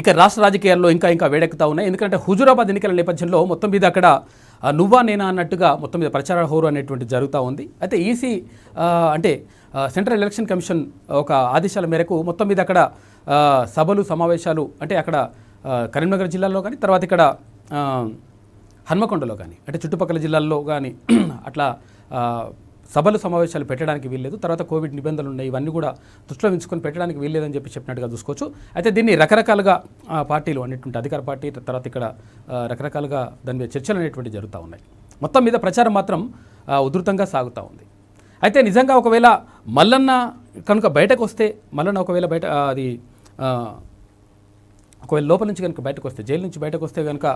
ఇక రాష్ట్ర రాజకీయాల్లో ఇంకా ఇంకా వేడెక్కుతా ఉన్నాయి ఎందుకంటే హుజూరాబాద్ ఎన్నికల నేపథ్యంలో మొత్తం మీద అక్కడ నువ్వా నేనా అన్నట్టుగా మొత్తం మీద ప్రచార హోరు అనేటువంటి జరుగుతూ ఉంది అయితే ఈసీ అంటే సెంట్రల్ ఎలక్షన్ కమిషన్ ఒక ఆదేశాల మేరకు మొత్తం మీద అక్కడ సభలు సమావేశాలు అంటే అక్కడ కరీంనగర్ జిల్లాలో కానీ తర్వాత ఇక్కడ హన్మకొండలో కానీ అంటే చుట్టుపక్కల జిల్లాల్లో కానీ అట్లా సభలు సమావేశాలు పెట్టడానికి వీల్లేదు తర్వాత కోవిడ్ నిబంధనలు ఉన్నాయి ఇవన్నీ కూడా దృష్టిలో ఉంచుకొని పెట్టడానికి వీల్లేదని చెప్పి చెప్పినట్టుగా చూసుకోవచ్చు అయితే దీన్ని రకరకాలుగా పార్టీలు అనేటువంటి అధికార పార్టీ తర్వాత ఇక్కడ రకరకాలుగా దాని మీద చర్చలు అనేటువంటి జరుగుతూ ఉన్నాయి మొత్తం మీద ప్రచారం మాత్రం ఉధృతంగా సాగుతూ ఉంది అయితే నిజంగా ఒకవేళ మల్లన్న కనుక బయటకు వస్తే మల్లన్న ఒకవేళ బయట అది ఒకవేళ లోపల నుంచి కనుక బయటకు వస్తే జైలు నుంచి బయటకు వస్తే కనుక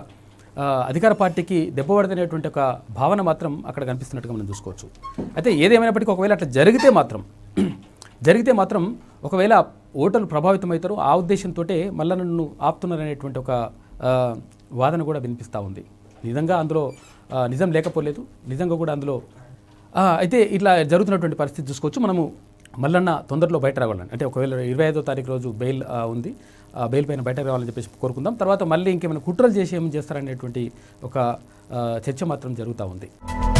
అధికార పార్టీకి దెబ్బపడదనేటువంటి ఒక భావన మాత్రం అక్కడ కనిపిస్తున్నట్టుగా మనం చూసుకోవచ్చు అయితే ఏదేమైనప్పటికీ ఒకవేళ అట్లా జరిగితే మాత్రం జరిగితే మాత్రం ఒకవేళ ఓటర్లు ప్రభావితమవుతారు ఆ ఉద్దేశంతో మళ్ళా నన్ను ఆపుతున్నారనేటువంటి ఒక వాదన కూడా వినిపిస్తూ ఉంది నిజంగా అందులో నిజం లేకపోలేదు నిజంగా కూడా అందులో అయితే ఇట్లా జరుగుతున్నటువంటి పరిస్థితి చూసుకోవచ్చు మనము మల్లన్న తొందరలో బయట రావాలని అంటే ఒకవేళ ఇరవై ఐదో తారీఖు రోజు బెయిల్ ఉంది బెయిల్ పైన బయట రావాలని చెప్పేసి కోరుకుందాం తర్వాత మళ్ళీ ఇంకేమైనా కుట్రలు చేసి ఏం చేస్తారనేటువంటి ఒక చర్చ మాత్రం జరుగుతూ ఉంది